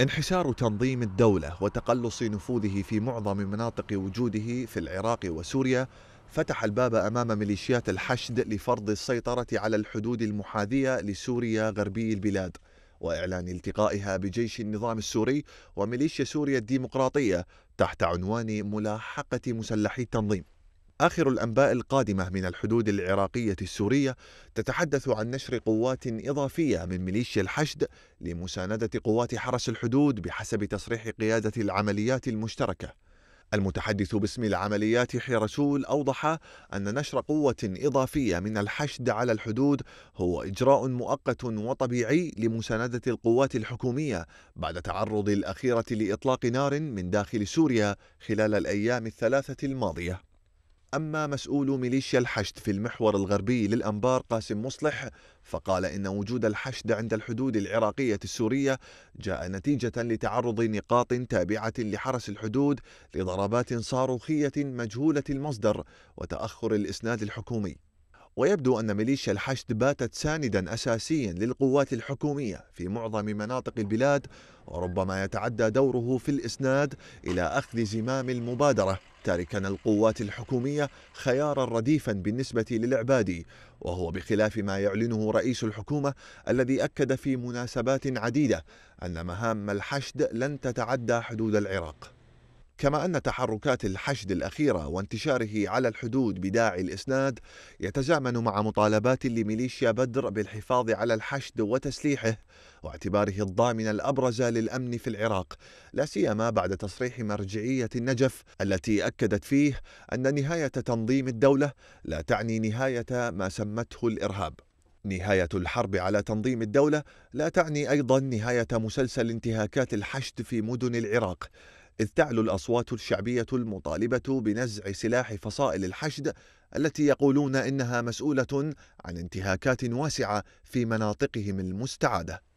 انحسار تنظيم الدولة وتقلص نفوذه في معظم مناطق وجوده في العراق وسوريا فتح الباب امام ميليشيات الحشد لفرض السيطره على الحدود المحاذيه لسوريا غربي البلاد واعلان التقائها بجيش النظام السوري وميليشيا سوريا الديمقراطيه تحت عنوان ملاحقه مسلحي التنظيم آخر الأنباء القادمة من الحدود العراقية السورية تتحدث عن نشر قوات إضافية من ميليشيا الحشد لمساندة قوات حرس الحدود بحسب تصريح قيادة العمليات المشتركة. المتحدث باسم العمليات حيرسول أوضح أن نشر قوة إضافية من الحشد على الحدود هو إجراء مؤقت وطبيعي لمساندة القوات الحكومية بعد تعرض الأخيرة لإطلاق نار من داخل سوريا خلال الأيام الثلاثة الماضية. أما مسؤول ميليشيا الحشد في المحور الغربي للأنبار قاسم مصلح فقال إن وجود الحشد عند الحدود العراقية السورية جاء نتيجة لتعرض نقاط تابعة لحرس الحدود لضربات صاروخية مجهولة المصدر وتأخر الإسناد الحكومي ويبدو أن ميليشيا الحشد باتت ساندا أساسيا للقوات الحكومية في معظم مناطق البلاد وربما يتعدى دوره في الإسناد إلى أخذ زمام المبادرة تاركا القوات الحكومية خيارا رديفا بالنسبة للعبادي وهو بخلاف ما يعلنه رئيس الحكومة الذي أكد في مناسبات عديدة أن مهام الحشد لن تتعدى حدود العراق كما أن تحركات الحشد الأخيرة وانتشاره على الحدود بداعي الإسناد يتزامن مع مطالبات لميليشيا بدر بالحفاظ على الحشد وتسليحه واعتباره الضامن الأبرز للأمن في العراق لا سيما بعد تصريح مرجعية النجف التي أكدت فيه أن نهاية تنظيم الدولة لا تعني نهاية ما سمته الإرهاب نهاية الحرب على تنظيم الدولة لا تعني أيضا نهاية مسلسل انتهاكات الحشد في مدن العراق إذ تعلو الأصوات الشعبية المطالبة بنزع سلاح فصائل الحشد التي يقولون إنها مسؤولة عن انتهاكات واسعة في مناطقهم المستعدة